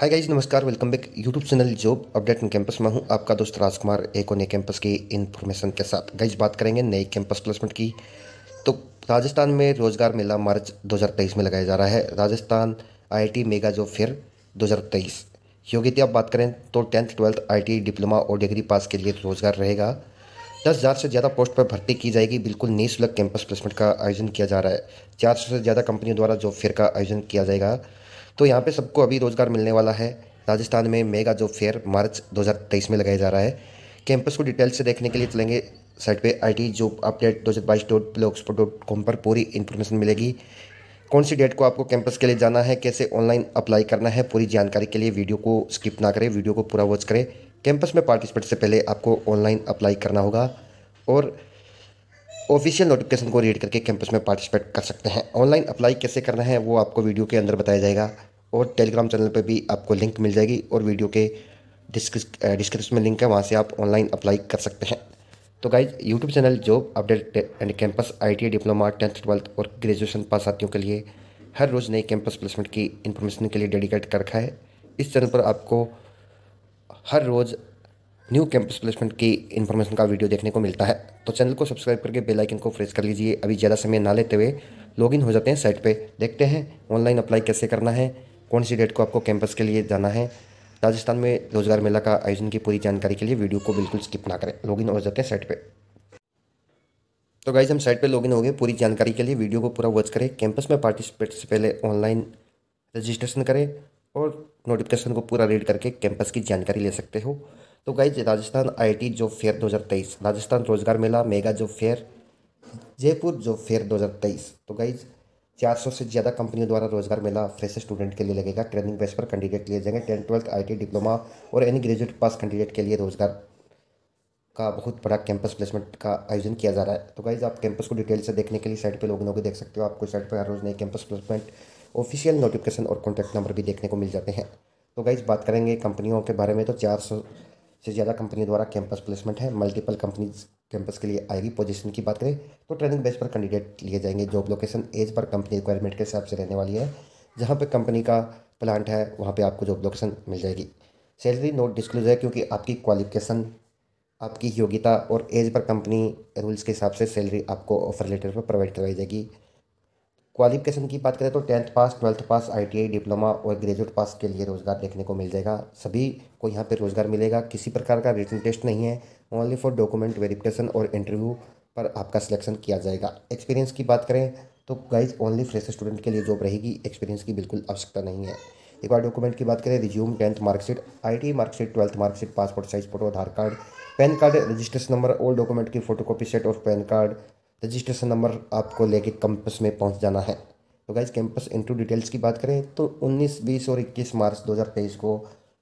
हाय guys नमस्कार welcome back YouTube channel job update in campus में हूं आपका दोस्त राजकुमार एक और नए कैंपस की इन्फॉर्मेशन के साथ गाइज बात करेंगे नए कैंपस प्लेसमेंट की तो राजस्थान में रोजगार मेला मार्च 2023 में लगाया जा रहा है Rajasthan IIT mega job fair 2023 योग्यता बात करें तो टेंथ ट्वेल्थ आई डिप्लोमा और डिग्री पास के लिए रोजगार रहेगा दस हज़ार से ज़्यादा पोस्ट पर भर्ती की जाएगी बिल्कुल निःशुल्क कैंपस प्लेसमेंट का आयोजन किया जा रहा है चार सौ से ज़्यादा कंपनियों द्वारा जॉब फेयर का आयोजन किया जाएगा तो यहाँ पे सबको अभी रोज़गार मिलने वाला है राजस्थान में मेगा जॉब फेयर मार्च 2023 में लगाया जा रहा है कैंपस को डिटेल से देखने के लिए चलेंगे साइट पे आई टी जॉब अपडेट दो हज़ार बाईस डॉट ब्लॉगस्पॉट डॉट कॉम पर पूरी इन्फॉर्मेशन मिलेगी कौन सी डेट को आपको कैंपस के लिए जाना है कैसे ऑनलाइन अप्लाई करना है पूरी जानकारी के लिए वीडियो को स्किप ना करें वीडियो को पूरा वॉच करें कैंपस में पार्टिसिपेट से पहले आपको ऑनलाइन अप्लाई करना होगा और ऑफिशियल नोटिफिकेशन को रीड करके कैंपस में पार्टिसिपेट कर सकते हैं ऑनलाइन अप्लाई कैसे करना है वो आपको वीडियो के अंदर बताया जाएगा और टेलीग्राम चैनल पर भी आपको लिंक मिल जाएगी और वीडियो के डिस्क्रिप्शन में लिंक है वहाँ से आप ऑनलाइन अप्लाई कर सकते हैं तो guys YouTube channel job update and campus I diploma tenth twelfth और ग्रेजुएशन पास साथियों के लिए हर रोज़ नए कैंपस प्लेसमेंट की इन्फॉर्मेशन के लिए डेडिकेट कर रखा है इस चैनल पर आपको हर रोज़ न्यू कैंपस प्लेसमेंट की इन्फॉर्मेशन का वीडियो देखने को मिलता है तो चैनल को सब्सक्राइब करके बेल आइकन को प्रेस कर लीजिए अभी ज़्यादा समय ना लेते हुए लॉगिन हो जाते हैं साइट पे देखते हैं ऑनलाइन अप्लाई कैसे करना है कौन सी डेट को आपको कैंपस के लिए जाना है राजस्थान में रोजगार मेला का आयोजन की पूरी जानकारी के लिए वीडियो को बिल्कुल स्किप ना करें लॉगिन हो जाते हैं साइट पे तो गाइज हम साइट पे लॉगिन हो गए पूरी जानकारी के लिए वीडियो को पूरा वॉच करें कैंपस में पार्टिसिपेट से पहले ऑनलाइन रजिस्ट्रेशन करें और नोटिफिकेशन को पूरा रीड करके कैंपस की जानकारी ले सकते हो तो guys Rajasthan IIT job fair 2023 Rajasthan रोजगार मेला mega job fair Jaipur job fair 2023 तो गाइज चार सौ से ज़्यादा कंपनियों द्वारा रोजगार मेला फ्रेश स्टूडेंट के लिए लगेगा ट्रेनिंग बेस पर कैंडिडेट लिए जाएंगे टेंथ ट्वेल्थ आई डिप्लोमा और एनी ग्रेजुएट पास कैंडिडेट के लिए रोजगार का बहुत बड़ा कैंपस प्लेसमेंट का आयोजन किया जा रहा है तो गाइज आप कैंपस को डिटेल से देखने के लिए साइट पर लोग को देख सकते हो आपको साइट पर हर रोज़ नए कैंपस प्लेसमेंट ऑफिशियल नोटिफिकेशन और कॉन्टैक्ट नंबर भी देखने को मिल जाते हैं तो गाइज बात करेंगे कंपनियों के बारे में तो चार से ज़्यादा कंपनी द्वारा कैंपस प्लेसमेंट है मल्टीपल कंपनीज कैंपस के लिए आएगी पोजीशन की बात करें तो ट्रेनिंग बेस पर कैंडिडेट लिए जाएंगे job location as per company requirement के हिसाब से रहने वाली है जहाँ पर कंपनी का प्लांट है वहाँ पर आपको जॉब लोकेशन मिल जाएगी सैलरी नोट डिस्क्लोज है क्योंकि आपकी क्वालिफिकेशन आपकी योग्यता और एज पर कंपनी रूल्स के हिसाब से सैलरी आपको ऑफर लेटर पर प्रोवाइड करवाई जाएगी क्वालिफिकेशन की बात करें तो tenth pass twelfth pass ITI diploma और ग्रेजुएट पास के लिए रोज़गार देखने को मिल जाएगा सभी को यहाँ पर रोज़गार मिलेगा किसी प्रकार का रिटर्न टेस्ट नहीं है ओनली फॉर डॉक्यूमेंट वेरिफिकेशन और इंटरव्यू पर आपका सिलेक्शन किया जाएगा एक्सपीरियंस की बात करें तो गाइज ओनली फ्रेश स्टूडेंट के लिए जॉब रहेगी एक्सपीरियंस की बिल्कुल आवश्यकता नहीं है एक बार डॉक्यूमेंट की बात करें resume tenth marksheet I T marksheet twelfth marksheet passport size photo Aadhaar card PAN card registration number old document की फोटोकॉपी सेट और पैन कार्ड रजिस्ट्रेशन नंबर आपको लेके कैंपस में पहुंच जाना है तो गाइज कैंपस इंट्रो डिटेल्स की बात करें तो 19, 20 और 21 मार्च 2023 को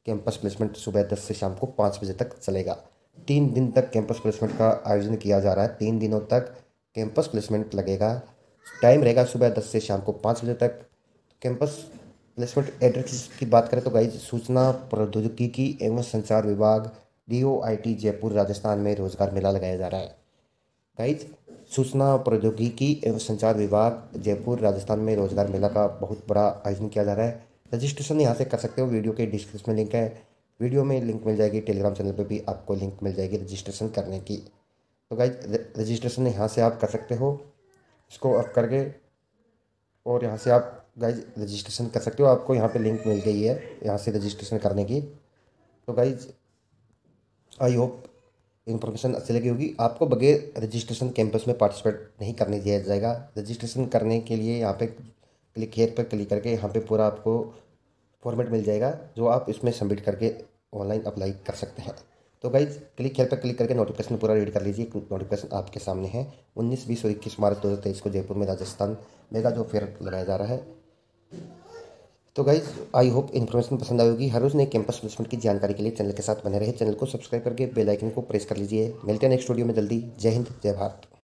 कैंपस प्लेसमेंट सुबह दस से शाम को पाँच बजे तक चलेगा तीन दिन तक कैंपस प्लेसमेंट का आयोजन किया जा रहा है तीन दिनों तक कैंपस प्लेसमेंट लगेगा टाइम रहेगा सुबह दस से शाम को पाँच बजे तक कैंपस प्लेसमेंट एड्रेस की बात करें तो गाइज सूचना प्रौद्योगिकी एवं संचार विभाग डी जयपुर राजस्थान में रोज़गार मेला लगाया जा रहा है गाइज सूचना प्रौद्योगिकी एवं संचार विभाग जयपुर राजस्थान में रोजगार मेला का बहुत बड़ा आयोजन किया जा रहा है रजिस्ट्रेशन यहाँ से कर सकते हो वीडियो के डिस्क्रिप्शन में लिंक है वीडियो में लिंक मिल जाएगी टेलीग्राम चैनल पर भी आपको लिंक मिल जाएगी रजिस्ट्रेशन करने की तो गाइज रजिस्ट्रेशन यहाँ से आप कर सकते हो इसको अप करके और यहाँ से आप गाइज रजिस्ट्रेशन कर सकते हो आपको यहाँ पे लिंक मिल गई है यहाँ से रजिस्ट्रेशन करने की तो गाइज आई होप इन्फॉर्मेशन अच्छी लगी होगी आपको बगैर रजिस्ट्रेशन कैंपस में पार्टिसिपेट नहीं करने दिया जाएगा रजिस्ट्रेशन करने के लिए यहाँ पे क्लिक हेयर पर क्लिक करके यहाँ पे पूरा आपको फॉर्मेट मिल जाएगा जो आप इसमें सबमिट करके ऑनलाइन अप्लाई कर सकते हैं तो गाइज क्लिक हेयर पर क्लिक करके नोटिफिकेशन पूरा रीड कर लीजिए नोटिफिकेशन आपके सामने है उन्नीस बीस और इक्कीस मार्च दो हज़ार तेईस को जयपुर में राजस्थान मेगा जो फेयर लगाया जा रहा है तो गाइज आई होप इन्फॉर्मेशन पसंद आई होगी हर रोज नए कैंपस प्लेसमेंट की जानकारी के लिए चैनल के साथ बने रहे चैनल को सब्सक्राइब करके बेल आइकन को प्रेस कर लीजिए मिलते हैं नेक्स्ट वीडियो में जल्दी जय हिंद जय भारत